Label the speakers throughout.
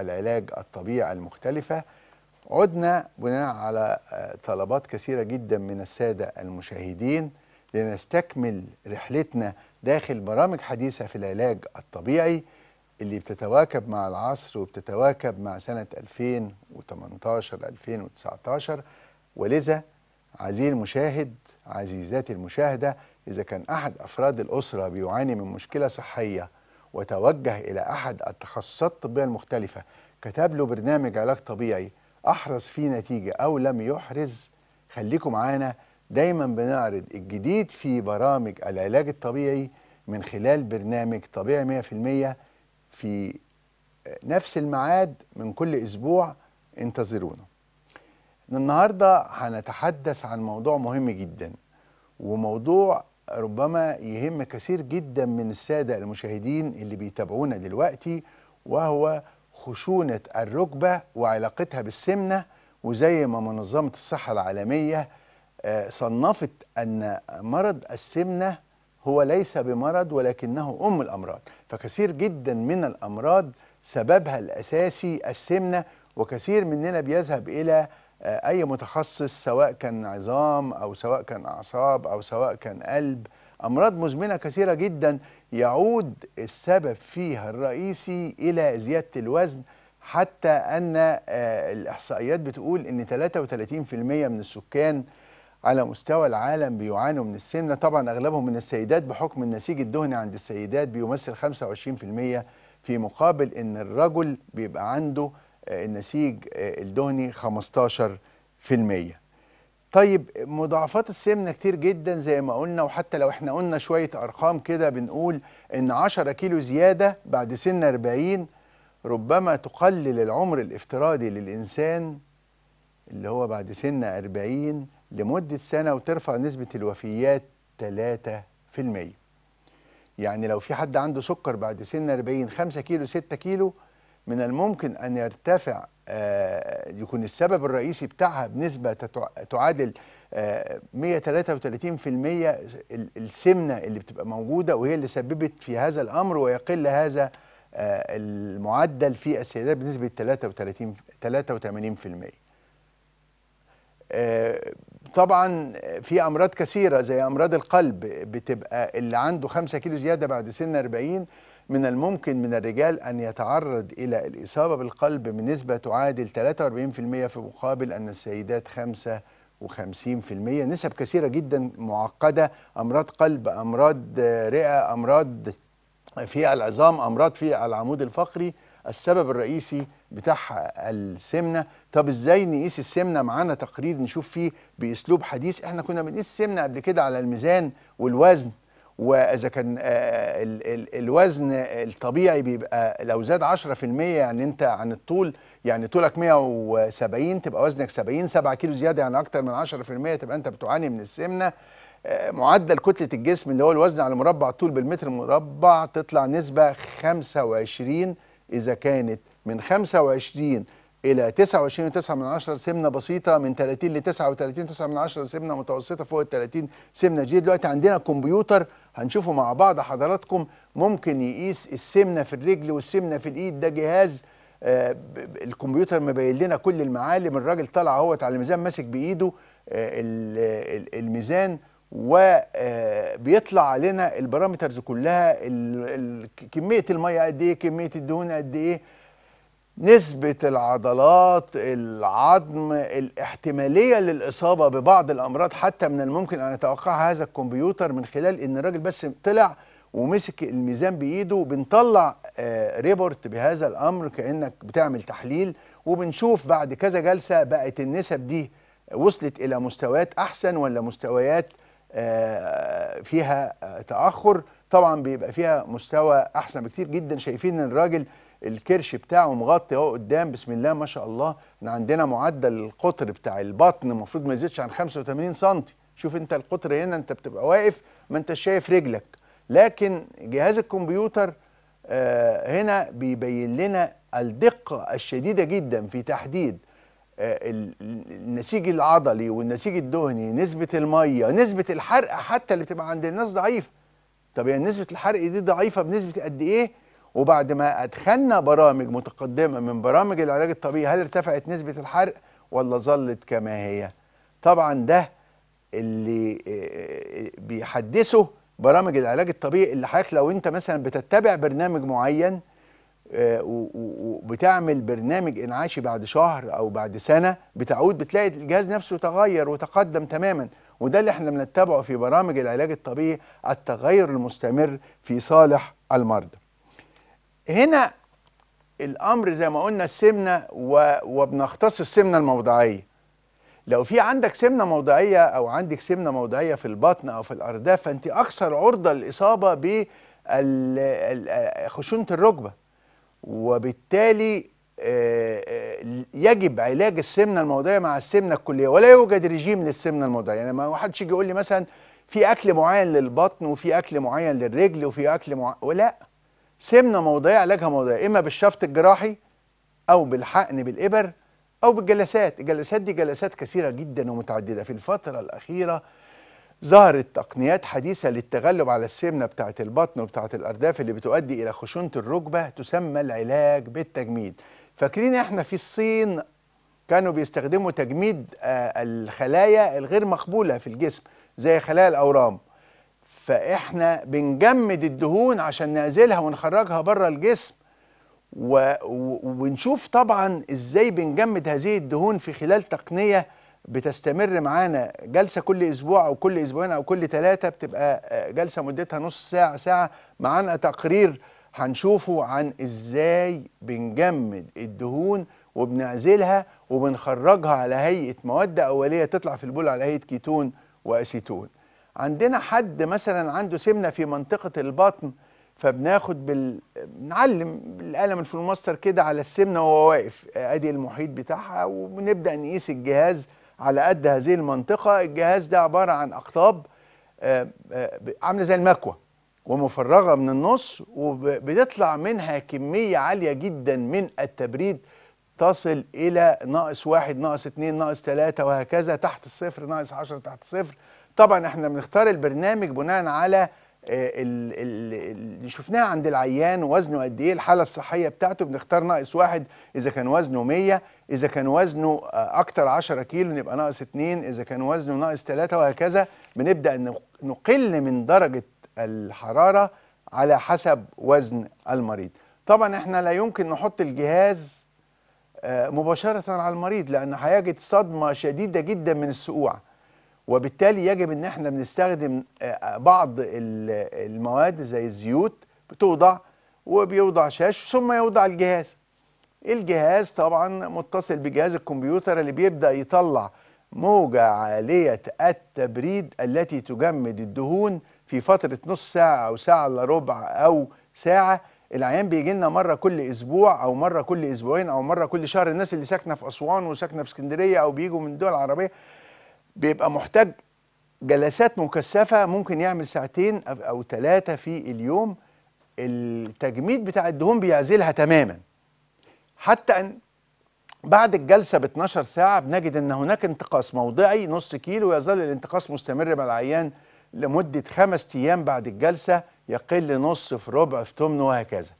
Speaker 1: العلاج الطبيعي المختلفة عدنا بناء على آه، طلبات كثيرة جدا من السادة المشاهدين لنستكمل رحلتنا داخل برامج حديثة في العلاج الطبيعي اللي بتتواكب مع العصر وبتتواكب مع سنة 2018-2019 ولذا عزيزي المشاهد عزيزاتي المشاهدة إذا كان أحد أفراد الأسرة بيعاني من مشكلة صحية وتوجه إلى أحد التخصصات الطبية المختلفة كتب له برنامج علاج طبيعي أحرز فيه نتيجة أو لم يحرز خليكم معانا دايما بنعرض الجديد في برامج العلاج الطبيعي من خلال برنامج طبيعي 100% في نفس الميعاد من كل أسبوع انتظرونا النهاردة هنتحدث عن موضوع مهم جدا وموضوع ربما يهم كثير جدا من الساده المشاهدين اللي بيتابعونا دلوقتي وهو خشونه الركبه وعلاقتها بالسمنه وزي ما منظمه الصحه العالميه آه، صنفت ان مرض السمنه هو ليس بمرض ولكنه ام الامراض فكثير جدا من الامراض سببها الاساسي السمنه وكثير مننا بيذهب الى آه، اي متخصص سواء كان عظام او سواء كان اعصاب او سواء كان قلب امراض مزمنه كثيره جدا يعود السبب فيها الرئيسي الى زياده الوزن حتى ان آه، الاحصائيات بتقول ان 33% من السكان على مستوى العالم بيعانوا من السمنه طبعا اغلبهم من السيدات بحكم النسيج الدهني عند السيدات بيمثل 25% في مقابل ان الرجل بيبقى عنده آه، النسيج آه، الدهني 15% طيب مضاعفات السمنه كتير جدا زي ما قلنا وحتى لو احنا قلنا شويه ارقام كده بنقول ان 10 كيلو زياده بعد سن 40 ربما تقلل العمر الافتراضي للانسان اللي هو بعد سن 40 لمده سنه وترفع نسبه الوفيات 3% يعني لو في حد عنده سكر بعد سن 40 5 كيلو 6 كيلو من الممكن أن يرتفع آه، يكون السبب الرئيسي بتاعها بنسبة تعادل 133% آه، السمنة اللي بتبقى موجودة وهي اللي سببت في هذا الأمر ويقل هذا آه، المعدل في السيدات بنسبة 33 83% طبعا في أمراض كثيرة زي أمراض القلب بتبقى اللي عنده 5 كيلو زيادة بعد سن 40 من الممكن من الرجال أن يتعرض إلى الإصابة بالقلب بنسبة تعادل 43% في مقابل أن السيدات 55% نسب كثيرة جدا معقدة أمراض قلب أمراض رئة أمراض في العظام أمراض في العمود الفقري السبب الرئيسي بتاعها السمنة طب ازاي نقيس السمنة معانا تقرير نشوف فيه بأسلوب حديث احنا كنا بنقيس السمنة قبل كده على الميزان والوزن واذا كان آه، الوزن الطبيعي بيبقى لو زاد 10% يعني انت عن الطول يعني طولك 170 تبقى وزنك 70 7 كيلو زياده يعني اكتر من 10% تبقى انت بتعاني من السمنه آه، معدل كتله الجسم اللي هو الوزن على مربع الطول بالمتر مربع تطلع نسبه 25 اذا كانت من 25 الى 29.9 من سمنه بسيطه من 30 ل 39.9 من سمنه متوسطه فوق ال 30 سمنه جديد دلوقتي عندنا كمبيوتر هنشوفه مع بعض حضراتكم ممكن يقيس السمنه في الرجل والسمنه في الايد ده جهاز آه الكمبيوتر مبين لنا كل المعالم الراجل طالع اهوت على الميزان ماسك بايده آه الميزان وبيطلع آه، علينا البارامترز كلها كميه الميه قد ايه كميه الدهون قد ايه نسبة العضلات العظم الاحتمالية للإصابة ببعض الأمراض حتى من الممكن أن يتوقعها هذا الكمبيوتر من خلال إن الراجل بس طلع ومسك الميزان بإيده بنطلع آه، ريبورت بهذا الأمر كأنك بتعمل تحليل وبنشوف بعد كذا جلسة بقت النسب دي وصلت إلى مستويات أحسن ولا مستويات آه، فيها تأخر طبعا بيبقى فيها مستوى أحسن بكتير جدا شايفين الراجل الكرش بتاعه مغطي اهو قدام بسم الله ما شاء الله احنا عندنا معدل القطر بتاع البطن المفروض ما يزيدش عن 85 سم شوف انت القطر هنا انت بتبقى واقف ما انت شايف رجلك لكن جهاز الكمبيوتر آه، هنا بيبين لنا الدقه الشديده جدا في تحديد آه، النسيج العضلي والنسيج الدهني نسبة المية نسبة الحرق حتى اللي بتبقى عند الناس ضعيفة طب يعني نسبة الحرق دي ضعيفة بنسبة قد ايه وبعد ما أدخلنا برامج متقدمة من برامج العلاج الطبيعي هل ارتفعت نسبة الحرق ولا ظلت كما هي طبعا ده اللي آه، آه، بيحدثه برامج العلاج الطبيعي اللي حضرتك لو انت مثلا بتتبع برنامج معين آه، وبتعمل برنامج انعاشي بعد شهر او بعد سنه بتعود بتلاقي الجهاز نفسه تغير وتقدم تماما وده اللي احنا بنتبعه في برامج العلاج الطبيعي التغير المستمر في صالح المرضى هنا الامر زي ما قلنا السمنه و... وبنختص السمنه الموضعيه لو في عندك سمنه موضعيه او عندك سمنه موضعيه في البطن او في الارداف فانت اكثر عرضه للاصابه ب آه، خشونه الركبه وبالتالي آه، آه، يجب علاج السمنه الموضعيه مع السمنه الكليه ولا يوجد رجيم للسمنه الموضعيه يعني ما حدش يجي يقول لي مثلا في اكل معين للبطن وفي اكل معين للرجل وفي اكل معين لا سمنه موضعيه علاجها موضعيه اما بالشفط الجراحي او بالحقن بالابر او بالجلسات الجلسات دي جلسات كثيره جدا ومتعدده في الفتره الاخيره ظهرت تقنيات حديثة للتغلب على السمنة بتاعة البطن وبتاعة الأرداف اللي بتؤدي إلى خشونة الركبة تسمى العلاج بالتجميد فاكرين احنا في الصين كانوا بيستخدموا تجميد آه، الخلايا الغير مقبولة في الجسم زي خلايا الأورام فاحنا بنجمد الدهون عشان نعزلها ونخرجها بره الجسم و... ونشوف طبعا ازاي بنجمد هذه الدهون في خلال تقنيه بتستمر معانا جلسه كل اسبوع او كل اسبوعين او كل ثلاثه بتبقى آه، جلسه مدتها نص ساعه ساعه معانا تقرير هنشوفه عن ازاي بنجمد الدهون وبنعزلها وبنخرجها على هيئه مواد اوليه تطلع في البول على هيئه كيتون واسيتون عندنا حد مثلا عنده سمنه في منطقه البطن فبناخد بال نعلم بالقلم الفلوماستر كده على السمنه وهو واقف ادي المحيط بتاعها وبنبدا نقيس الجهاز على قد هذه المنطقه الجهاز ده عباره عن اقطاب آه، آه، عامله زي المكوة ومفرغه من النص وبتطلع منها كميه عاليه جدا من التبريد تصل الى ناقص واحد ناقص اتنين ناقص تلاته وهكذا تحت الصفر ناقص عشره تحت الصفر طبعا احنا بنختار البرنامج بناء على آه، اللي شفناه عند العيان وزنه قد ايه الحاله الصحيه بتاعته بنختار ناقص واحد اذا كان وزنه 100 اذا كان وزنه آه، اكتر 10 كيلو نبقى ناقص 2 اذا كان وزنه ناقص 3 وهكذا بنبدا نقل من درجه الحراره على حسب وزن المريض طبعا احنا لا يمكن نحط الجهاز آه، مباشره على المريض لان هيجد صدمه شديده جدا من السقوع وبالتالي يجب ان احنا بنستخدم آه، بعض المواد زي الزيوت بتوضع وبيوضع شاش ثم يوضع الجهاز الجهاز طبعا متصل بجهاز الكمبيوتر اللي بيبدا يطلع موجة عالية التبريد التي تجمد الدهون في فترة نص ساعة أو ساعة إلا ربع أو ساعة العيان بيجي لنا مرة كل أسبوع أو مرة كل أسبوعين أو مرة كل شهر الناس اللي ساكنة في أسوان وساكنة في اسكندرية أو بيجوا من الدول العربية بيبقى محتاج جلسات مكثفه ممكن يعمل ساعتين او ثلاثه في اليوم التجميد بتاع الدهون بيعزلها تماما حتى ان بعد الجلسه ب 12 ساعه بنجد ان هناك انتقاص موضعي نص كيلو ويظل الانتقاص مستمر مع العيان لمده خمس ايام بعد الجلسه يقل نص في ربع في تمن وهكذا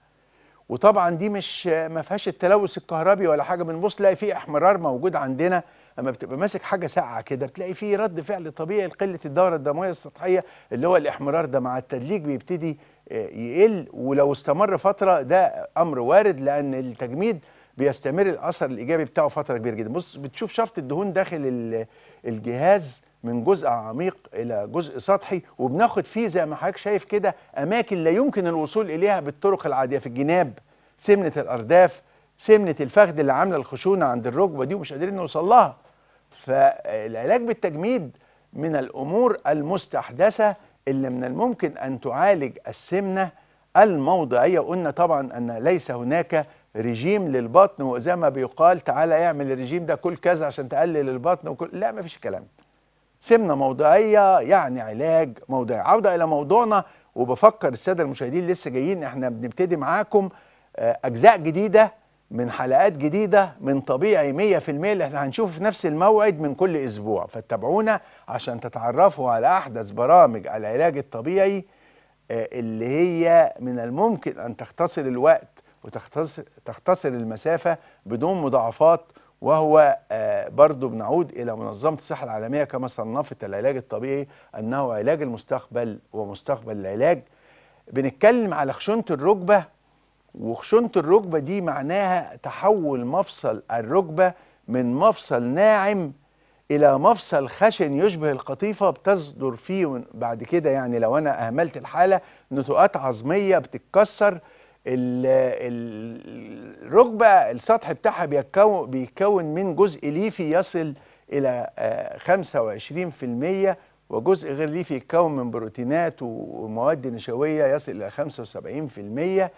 Speaker 1: وطبعا دي مش ما فيهاش التلوث الكهربي ولا حاجه بنبص تلاقي في احمرار موجود عندنا اما بتبقى ماسك حاجه ساقعه كده بتلاقي فيه رد فعل طبيعي لقله الدوره الدمويه السطحيه اللي هو الاحمرار ده مع التدليك بيبتدي آه، يقل ولو استمر فتره ده امر وارد لان التجميد بيستمر الاثر الايجابي بتاعه فتره كبيره جدا بص بتشوف شفط الدهون داخل الجهاز من جزء عميق الى جزء سطحي وبناخد فيه زي ما حضرتك شايف كده اماكن لا يمكن الوصول اليها بالطرق العاديه في الجناب سمنه الارداف سمنه الفخذ اللي عامله الخشونه عند الركبه دي ومش قادرين نوصل لها فالعلاج بالتجميد من الأمور المستحدثة اللي من الممكن أن تعالج السمنة الموضعية قلنا طبعا أن ليس هناك رجيم للبطن وزي ما بيقال تعالى اعمل الرجيم ده كل كذا عشان تقلل البطن وكل لا مفيش الكلام سمنه موضعيه يعني علاج موضعي عوده الى موضوعنا وبفكر الساده المشاهدين لسه جايين احنا بنبتدي معاكم آه، اجزاء جديده من حلقات جديدة من طبيعي 100% اللي احنا هنشوفه في نفس الموعد من كل أسبوع فاتبعونا عشان تتعرفوا على أحدث برامج العلاج الطبيعي آه، اللي هي من الممكن أن تختصر الوقت وتختصر تختصر المسافة بدون مضاعفات وهو آه، برضو بنعود إلى منظمة الصحة العالمية كما صنفت العلاج الطبيعي أنه علاج المستقبل ومستقبل العلاج بنتكلم على خشونة الركبة وخشونة الركبة دي معناها تحول مفصل الركبة من مفصل ناعم إلى مفصل خشن يشبه القطيفة بتصدر فيه بعد كده يعني لو أنا أهملت الحالة نتوءات عظمية بتتكسر الركبة السطح بتاعها بيتكون, من جزء ليفي يصل إلى 25% آه، وجزء غير ليفي يتكون من بروتينات ومواد نشوية يصل إلى 75%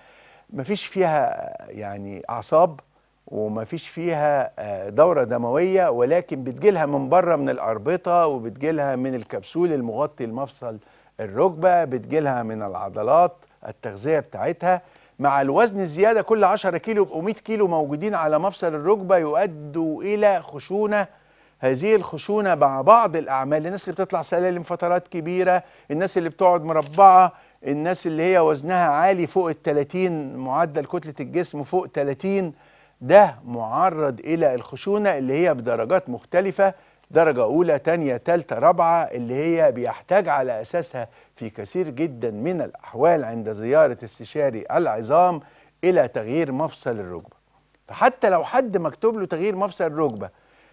Speaker 1: مفيش فيها يعني اعصاب ومفيش فيها آه، دوره دمويه ولكن بتجيلها من بره من الاربطه وبتجيلها من الكبسول المغطي المفصل الركبه بتجيلها من العضلات التغذيه بتاعتها مع الوزن الزياده كل 10 كيلو يبقوا 100 كيلو موجودين على مفصل الركبه يؤدوا الى خشونه هذه الخشونه مع بعض الاعمال الناس اللي بتطلع سلالم فترات كبيره الناس اللي بتقعد مربعه الناس اللي هي وزنها عالي فوق ال 30 معدل كتله الجسم فوق 30 ده معرض الى الخشونه اللي هي بدرجات مختلفه درجه اولى ثانيه ثالثه رابعه اللي هي بيحتاج على اساسها في كثير جدا من الاحوال عند زياره استشاري العظام الى تغيير مفصل الركبه فحتى لو حد مكتوب له تغيير مفصل الركبه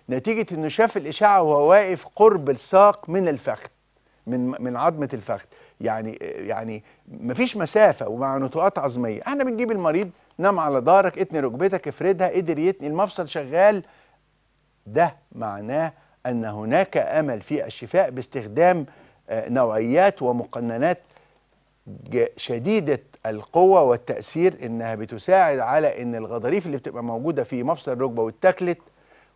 Speaker 1: نتيجه انه شاف الاشعه وهو واقف قرب الساق من الفخذ من من عظمه الفخذ يعني يعني مفيش مسافه ومع نتوءات عظميه احنا بنجيب المريض نام على ظهرك اتني ركبتك افردها قدر يتني المفصل شغال ده معناه ان هناك امل في الشفاء باستخدام آه، نوعيات ومقننات شديده القوه والتاثير انها بتساعد على ان الغضاريف اللي بتبقى موجوده في مفصل الركبه واتاكلت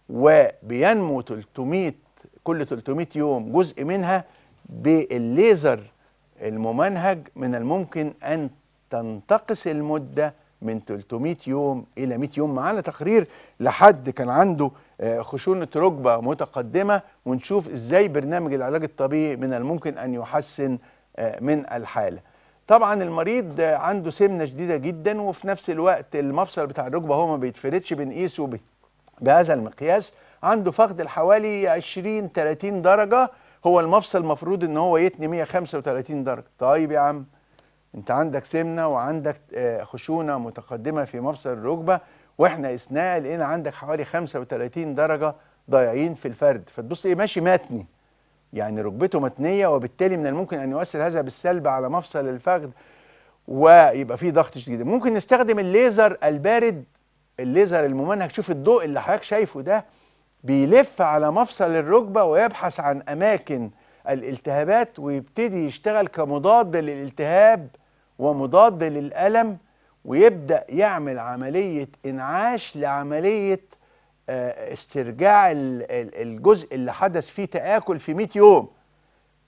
Speaker 1: وبينمو 300 كل 300 يوم جزء منها بالليزر الممنهج من الممكن أن تنتقص المدة من 300 يوم إلى 100 يوم معانا تقرير لحد كان عنده آه، خشونة ركبة متقدمة ونشوف إزاي برنامج العلاج الطبيعي من الممكن أن يحسن آه، من الحالة طبعا المريض عنده سمنة شديدة جدا وفي نفس الوقت المفصل بتاع الركبة هو ما بيتفردش بنقيسه بهذا المقياس عنده فقد حوالي 20 30 درجة هو المفصل المفروض ان هو يتني 135 درجه طيب يا عم انت عندك سمنه وعندك آه، خشونه متقدمه في مفصل الركبه واحنا اثناء لقينا عندك حوالي 35 درجه ضايعين في الفرد فتبص ايه ماشي متني يعني ركبته متنيه وبالتالي من الممكن ان يؤثر هذا بالسلب على مفصل الفخذ ويبقى فيه ضغط شديد ممكن نستخدم الليزر البارد الليزر الممنهج شوف الضوء اللي حضرتك شايفه ده بيلف على مفصل الركبة ويبحث عن أماكن الالتهابات ويبتدي يشتغل كمضاد للالتهاب ومضاد للألم ويبدأ يعمل عملية إنعاش لعملية آه، استرجاع الجزء اللي حدث فيه تآكل في 100 يوم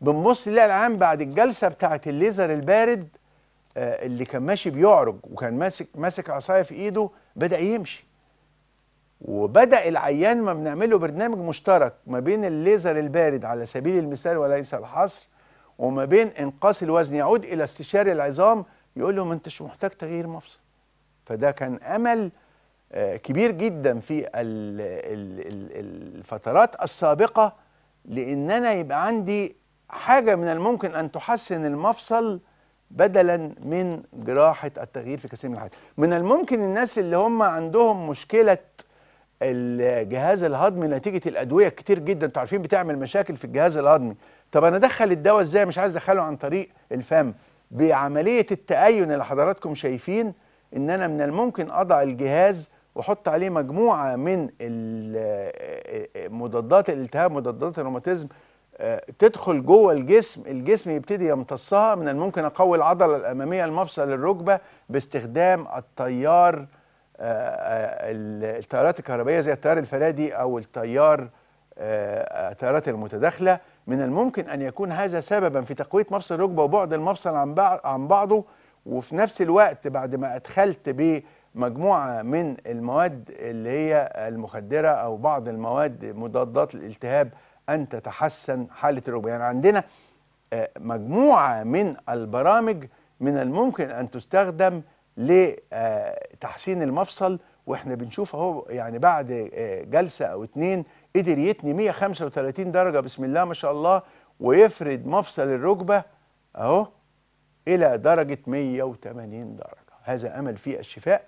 Speaker 1: بنبص نلاقي العام بعد الجلسة بتاعة الليزر البارد آه، اللي كان ماشي بيعرج وكان ماسك ماسك عصاية في إيده بدأ يمشي وبدا العيان ما بنعمله برنامج مشترك ما بين الليزر البارد على سبيل المثال وليس الحصر وما بين انقاص الوزن يعود الى استشاري العظام يقول له ما انتش محتاج تغيير مفصل فده كان امل آه، كبير جدا في الفترات السابقه لان انا يبقى عندي حاجه من الممكن ان تحسن المفصل بدلا من جراحه التغيير في كثير من الحالات من الممكن الناس اللي هم عندهم مشكله الجهاز الهضمي نتيجه الادويه كتير جدا انتوا عارفين بتعمل مشاكل في الجهاز الهضمي طب انا ادخل الدواء ازاي مش عايز ادخله عن طريق الفم بعمليه التأين اللي حضراتكم شايفين ان انا من الممكن اضع الجهاز واحط عليه مجموعه من مضادات الالتهاب مضادات الروماتيزم آه، تدخل جوه الجسم الجسم يبتدي يمتصها من الممكن اقوي العضله الاماميه المفصل الركبه باستخدام التيار التيارات الكهربائيه زي التيار الفلادي او التيار آه، التيارات المتداخله من الممكن ان يكون هذا سببا في تقويه مفصل الركبه وبعد المفصل عن عن بعضه وفي نفس الوقت بعد ما ادخلت بمجموعه من المواد اللي هي المخدره او بعض المواد مضادات الالتهاب ان تتحسن حاله الركبه يعني عندنا آه، مجموعه من البرامج من الممكن ان تستخدم لتحسين المفصل واحنا بنشوف اهو يعني بعد آه، جلسه او اتنين قدر يتني 135 درجه بسم الله ما شاء الله ويفرد مفصل الركبه اهو الى درجه 180 درجه هذا امل في الشفاء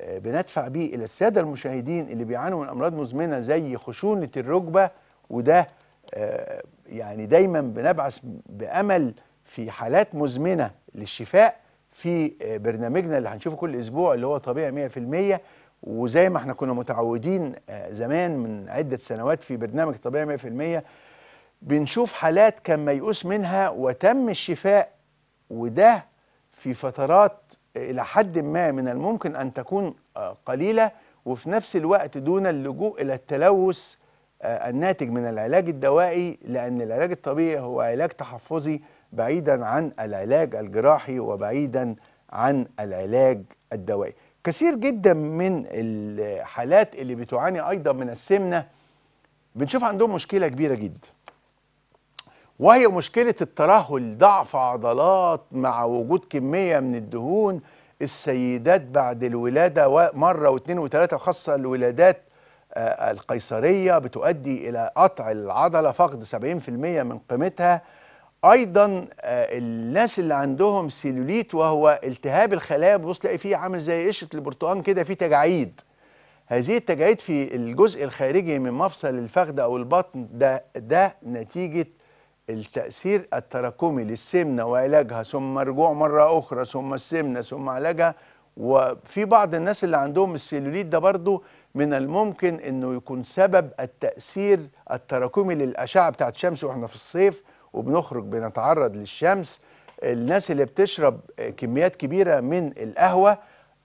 Speaker 1: آه، بندفع به الى الساده المشاهدين اللي بيعانوا من امراض مزمنه زي خشونه الركبه وده آه، يعني دايما بنبعث بامل في حالات مزمنه للشفاء في آه، برنامجنا اللي هنشوفه كل اسبوع اللي هو طبيعي 100% وزي ما احنا كنا متعودين آه، زمان من عده سنوات في برنامج طبيعي 100% بنشوف حالات كان ميؤوس منها وتم الشفاء وده في فترات آه، الى حد ما من الممكن ان تكون قليله وفي نفس الوقت دون اللجوء الى التلوث الناتج من العلاج الدوائي لان العلاج الطبيعي هو علاج تحفظي بعيدا عن العلاج الجراحي وبعيدا عن العلاج الدوائي كثير جدا من الحالات اللي بتعاني ايضا من السمنه بنشوف عندهم مشكله كبيره جدا وهي مشكله الترهل ضعف عضلات مع وجود كميه من الدهون السيدات بعد الولاده مره واثنين وثلاثه وخاصه الولادات آه، القيصريه بتؤدي الى قطع العضله فقد 70% من قيمتها ايضا آه، الناس اللي عندهم سيلوليت وهو التهاب الخلايا بتبص تلاقي فيه عامل زي قشره البرتقال كده فيه تجاعيد هذه التجاعيد في الجزء الخارجي من مفصل الفخذ او البطن ده ده نتيجه التاثير التراكمي للسمنه وعلاجها ثم رجوع مره اخرى ثم السمنه ثم علاجها وفي بعض الناس اللي عندهم السيلوليت ده برضو من الممكن انه يكون سبب التاثير التراكمي للاشعه بتاعت الشمس واحنا في الصيف وبنخرج بنتعرض للشمس الناس اللي بتشرب كميات كبيره من القهوه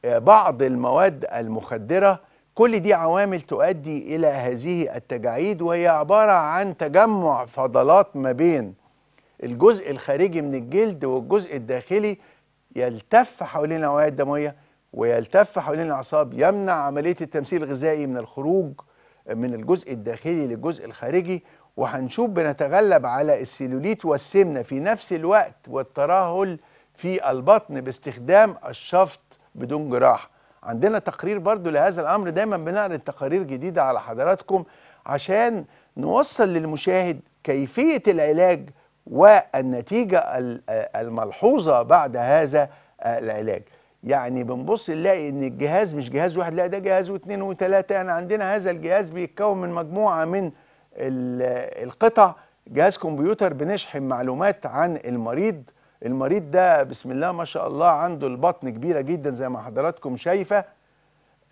Speaker 1: بعض المواد المخدره كل دي عوامل تؤدي الى هذه التجاعيد وهي عباره عن تجمع فضلات ما بين الجزء الخارجي من الجلد والجزء الداخلي يلتف حوالين الاوعيه الدمويه ويلتف حوالين الاعصاب يمنع عمليه التمثيل الغذائي من الخروج من الجزء الداخلي للجزء الخارجي وهنشوف بنتغلب على السيلوليت والسمنه في نفس الوقت والترهل في البطن باستخدام الشفط بدون جراحه عندنا تقرير برضو لهذا الامر دايما بنعرض تقارير جديده على حضراتكم عشان نوصل للمشاهد كيفيه العلاج والنتيجه الملحوظه بعد هذا العلاج يعني بنبص نلاقي ان الجهاز مش جهاز واحد لا ده جهاز واثنين وثلاثه يعني عندنا هذا الجهاز بيتكون من مجموعه من القطع جهاز كمبيوتر بنشحن معلومات عن المريض المريض ده بسم الله ما شاء الله عنده البطن كبيرة جدا زي ما حضراتكم شايفة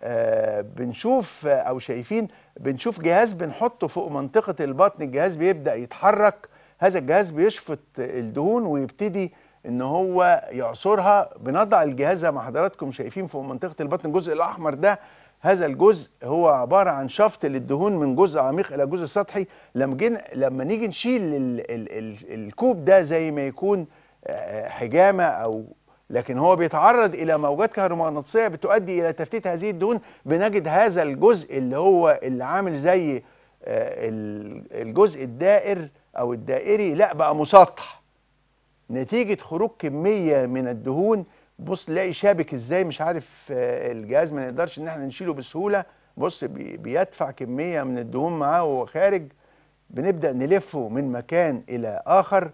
Speaker 1: آه، بنشوف أو شايفين بنشوف جهاز بنحطه فوق منطقة البطن الجهاز بيبدأ يتحرك هذا الجهاز بيشفط الدهون ويبتدي ان هو يعصرها بنضع الجهاز زي ما حضراتكم شايفين فوق منطقه البطن الجزء الاحمر ده هذا الجزء هو عباره عن شفط للدهون من جزء عميق الى جزء سطحي لما جينا لما نيجي نشيل ال ال ال الكوب ده زي ما يكون آه، حجامه او لكن هو بيتعرض الى موجات كهرومغناطيسيه بتؤدي الى تفتيت هذه الدهون بنجد هذا الجزء اللي هو اللي عامل زي آه، الجزء الدائر او الدائري لا بقى مسطح نتيجه خروج كميه من الدهون بص تلاقي شابك ازاي مش عارف آه، الجهاز ما نقدرش ان احنا نشيله بسهوله بص بيدفع كميه من الدهون معاه وهو خارج بنبدا نلفه من مكان الى اخر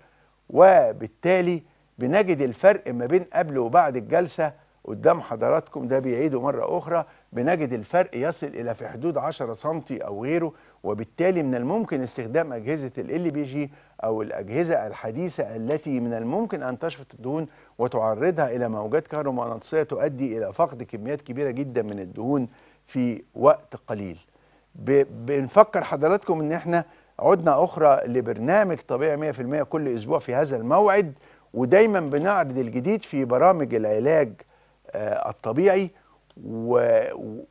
Speaker 1: وبالتالي بنجد الفرق ما بين قبل وبعد الجلسه قدام حضراتكم ده بيعيده مره اخرى بنجد الفرق يصل إلى في حدود 10 سم أو غيره وبالتالي من الممكن استخدام أجهزة ال بي جي أو الأجهزة الحديثة التي من الممكن أن تشفط الدهون وتعرضها إلى موجات كهرومغناطيسية تؤدي إلى فقد كميات كبيرة جدا من الدهون في وقت قليل بنفكر حضراتكم ان احنا عدنا اخرى لبرنامج طبيعي 100% كل اسبوع في هذا الموعد ودايما بنعرض الجديد في برامج العلاج آه، الطبيعي و...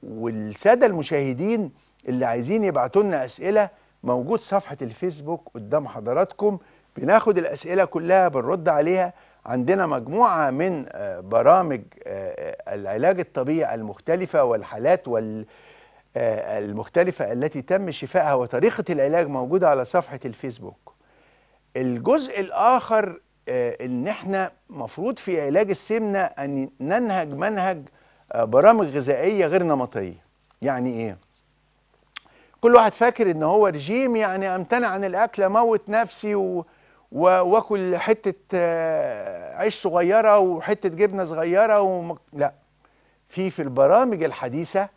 Speaker 1: والساده المشاهدين اللي عايزين يبعتوا لنا اسئله موجود صفحه الفيسبوك قدام حضراتكم بناخد الاسئله كلها بنرد عليها عندنا مجموعه من آه، برامج آه، آه، العلاج الطبيعي المختلفه والحالات وال المختلفة التي تم شفائها وطريقة العلاج موجودة على صفحة الفيسبوك الجزء الآخر ان احنا مفروض في علاج السمنة ان ننهج منهج آه، برامج غذائيه غير نمطيه يعني ايه كل واحد فاكر ان هو رجيم يعني امتنع عن الاكل اموت نفسي و... واكل حته آه، عيش صغيره وحته جبنه صغيره وم... لا في في البرامج الحديثه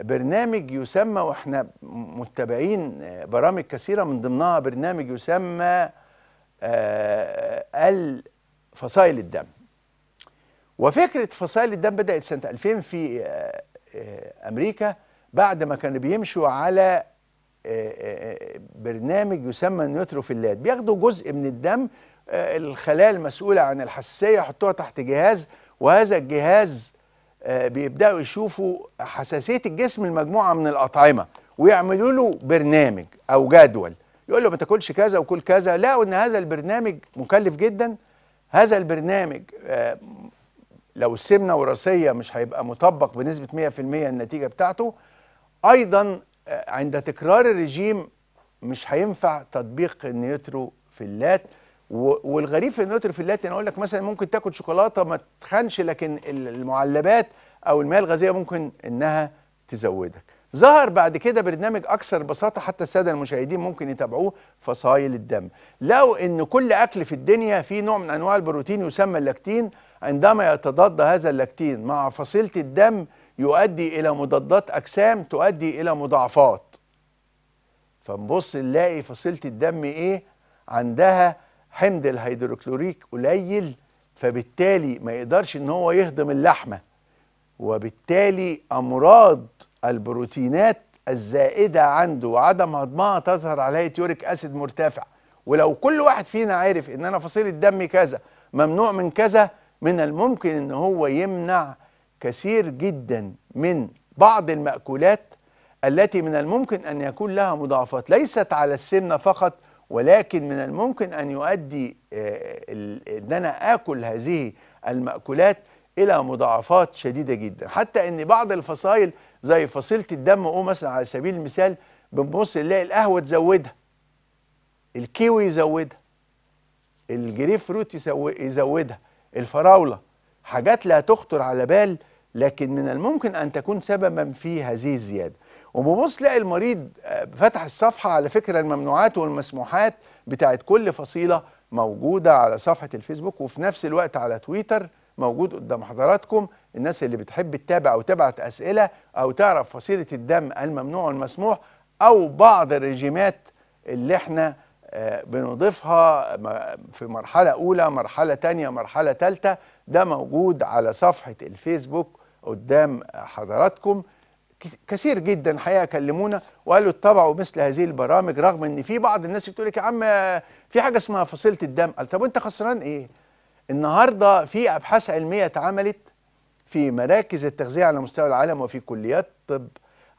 Speaker 1: برنامج يسمى واحنا متبعين آه، برامج كثيره من ضمنها برنامج يسمى فصائل الدم وفكرة فصائل الدم بدأت سنة 2000 في آه، آه، أمريكا بعد ما كانوا بيمشوا على آه، برنامج يسمى النيوتروفيلات بياخدوا جزء من الدم الخلايا المسؤولة عن الحساسية يحطوها تحت جهاز وهذا الجهاز بيبدأوا يشوفوا حساسية الجسم لمجموعة من الأطعمة ويعملوا له برنامج أو جدول يقول له ما تاكلش كذا وكل كذا لقوا ان هذا البرنامج مكلف جدا هذا البرنامج لو السمنه وراثيه مش هيبقى مطبق بنسبه 100% النتيجه بتاعته ايضا آه، عند تكرار الرجيم مش هينفع تطبيق النيوتروفيلات والغريب في النيوتروفيلات انا اقول لك مثلا ممكن تاكل شوكولاته ما تخنش لكن المعلبات او المياه الغازيه ممكن انها تزودك ظهر بعد كده برنامج اكثر بساطه حتى الساده المشاهدين ممكن يتابعوه فصايل الدم لو ان كل اكل في الدنيا فيه نوع من انواع البروتين يسمى اللاكتين عندما يتضاد هذا اللاكتين مع فصيلة الدم يؤدي إلى مضادات أجسام تؤدي إلى مضاعفات فنبص نلاقي فصيلة الدم إيه عندها حمض الهيدروكلوريك قليل فبالتالي ما يقدرش إن هو يهضم اللحمة وبالتالي أمراض البروتينات الزائدة عنده وعدم هضمها تظهر عليه تيوريك أسيد مرتفع ولو كل واحد فينا عارف إن أنا فصيلة دمي كذا ممنوع من كذا من الممكن ان هو يمنع كثير جدا من بعض المأكولات التي من الممكن أن يكون لها مضاعفات ليست على السمنة فقط ولكن من الممكن أن يؤدي آه، أن أنا آكل هذه المأكولات إلى مضاعفات شديدة جدا حتى أن بعض الفصائل زي فصيلة الدم أو مثلا على سبيل المثال بنبص نلاقي القهوة تزودها الكيوي يزودها الجريف فروت يزودها الفراوله حاجات لا تخطر على بال لكن من الممكن ان تكون سببا في هذه الزياده وببص لقى المريض آه، فتح الصفحه على فكره الممنوعات والمسموحات بتاعت كل فصيله موجوده على صفحه الفيسبوك وفي نفس الوقت على تويتر موجود قدام حضراتكم الناس اللي بتحب تتابع او تبعت اسئله او تعرف فصيله الدم الممنوع والمسموح او بعض الرجيمات اللي احنا بنضيفها في مرحلة أولى مرحلة تانية مرحلة تالتة ده موجود على صفحة الفيسبوك قدام حضراتكم كثير جدا حقيقه كلمونا وقالوا اتبعوا مثل هذه البرامج رغم ان في بعض الناس بتقول لك يا عم في حاجه اسمها فصيله الدم قال طب وانت خسران ايه؟ النهارده في ابحاث علميه اتعملت في مراكز التغذيه على مستوى العالم وفي كليات الطب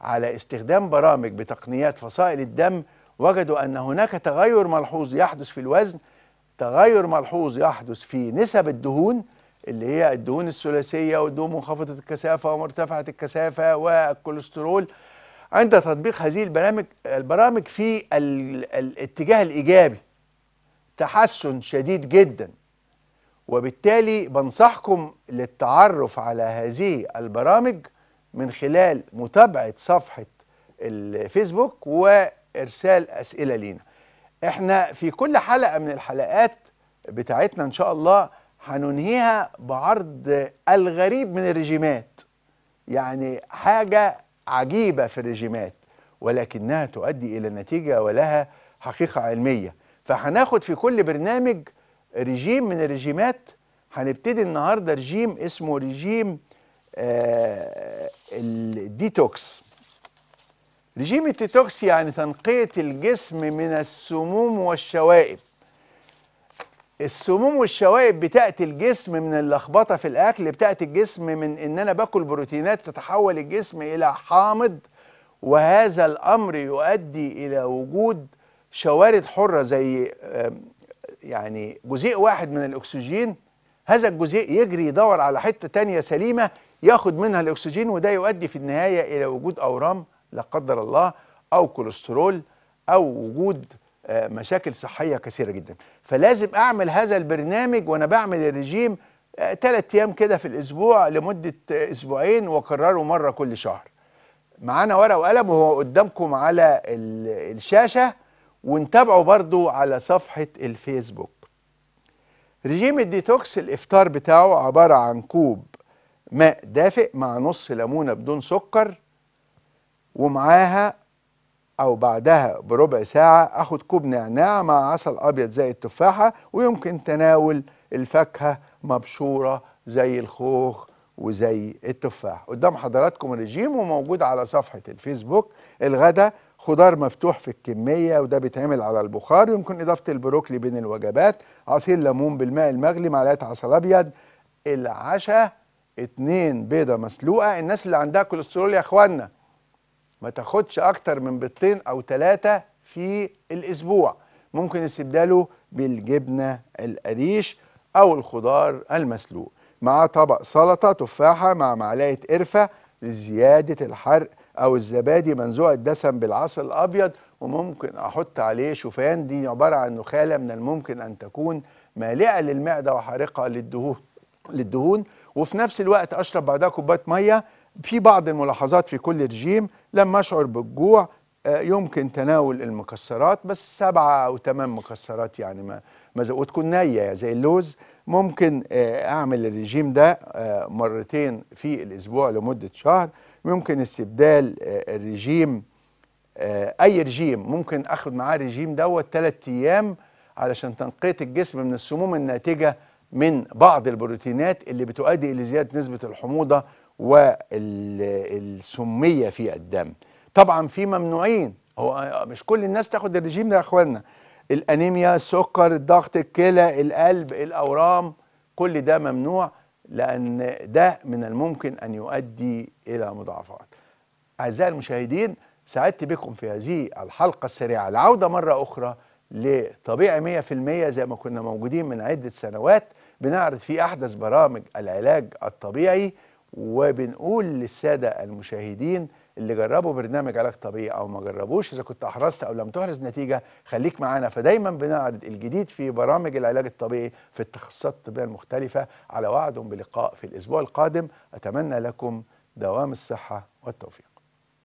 Speaker 1: على استخدام برامج بتقنيات فصائل الدم وجدوا أن هناك تغير ملحوظ يحدث في الوزن تغير ملحوظ يحدث في نسب الدهون اللي هي الدهون الثلاثية والدهون منخفضة الكثافة ومرتفعة الكثافة والكوليسترول عند تطبيق هذه البرامج البرامج في الاتجاه الإيجابي تحسن شديد جدا وبالتالي بنصحكم للتعرف على هذه البرامج من خلال متابعة صفحة الفيسبوك و ارسال اسئله لينا احنا في كل حلقه من الحلقات بتاعتنا ان شاء الله هننهيها بعرض الغريب من الرجيمات يعني حاجه عجيبه في الرجيمات ولكنها تؤدي الى نتيجه ولها حقيقه علميه فهناخد في كل برنامج رجيم من الرجيمات هنبتدي النهارده رجيم اسمه رجيم آه الديتوكس رجيم التيتوكس يعني تنقية الجسم من السموم والشوائب السموم والشوائب بتاعت الجسم من اللخبطة في الأكل بتاعت الجسم من إن أنا باكل بروتينات تتحول الجسم إلى حامض وهذا الأمر يؤدي إلى وجود شوارد حرة زي يعني جزيء واحد من الأكسجين هذا الجزيء يجري يدور على حتة تانية سليمة ياخد منها الأكسجين وده يؤدي في النهاية إلى وجود أورام لا قدر الله او كوليسترول او وجود آه، مشاكل صحيه كثيره جدا فلازم اعمل هذا البرنامج وانا بعمل الرجيم ثلاث آه، ايام كده في الاسبوع لمده آه، اسبوعين واكرره مره كل شهر معانا ورقه وقلم وهو قدامكم على الشاشه ونتابعه برضو على صفحه الفيسبوك رجيم الديتوكس الافطار بتاعه عباره عن كوب ماء دافئ مع نص ليمونه بدون سكر ومعاها او بعدها بربع ساعه اخد كوب نعناع مع عسل ابيض زي التفاحه ويمكن تناول الفاكهه مبشوره زي الخوخ وزي التفاح قدام حضراتكم الرجيم وموجود على صفحه الفيسبوك الغدا خضار مفتوح في الكميه وده بيتعمل على البخار يمكن اضافه البروكلي بين الوجبات عصير ليمون بالماء المغلي معلقه عسل ابيض العشاء اتنين بيضه مسلوقه الناس اللي عندها كوليسترول يا اخوانا ما تاخدش اكتر من بيضتين او ثلاثه في الاسبوع ممكن استبداله بالجبنه القريش او الخضار المسلوق مع طبق سلطه تفاحه مع معلقه قرفه لزياده الحرق او الزبادي منزوع الدسم بالعسل الابيض وممكن احط عليه شوفان دي عباره عن نخاله من الممكن ان تكون مالئه للمعده وحارقه للدهون للدهون وفي نفس الوقت اشرب بعدها كوبايه ميه في بعض الملاحظات في كل رجيم لما أشعر بالجوع آه، يمكن تناول المكسرات بس سبعة أو ثمان مكسرات يعني ما ما وتكون نية يعني، زي اللوز ممكن آه، أعمل الرجيم ده آه، مرتين في الأسبوع لمدة شهر ممكن استبدال الرجيم أي رجيم ممكن أخد معاه الرجيم دوت ثلاث أيام علشان تنقية الجسم من السموم الناتجة من بعض البروتينات اللي بتؤدي إلى زيادة نسبة الحموضة والسميه في الدم طبعا في ممنوعين هو مش كل الناس تاخد الرجيم ده يا اخوانا الانيميا السكر الضغط الكلى القلب الاورام كل ده ممنوع لان ده من الممكن ان يؤدي الى مضاعفات اعزائي المشاهدين سعدت بكم في هذه الحلقه السريعه العوده مره اخرى لطبيعي 100% زي ما كنا موجودين من عده سنوات بنعرض في احدث برامج العلاج الطبيعي وبنقول للساده المشاهدين اللي جربوا برنامج علاج طبيعي او ما جربوش اذا كنت احرزت او لم تحرز نتيجه خليك معانا فدايما بنعرض الجديد في برامج العلاج الطبيعي في التخصصات الطبيه المختلفه على وعد بلقاء في الاسبوع القادم اتمنى لكم دوام الصحه والتوفيق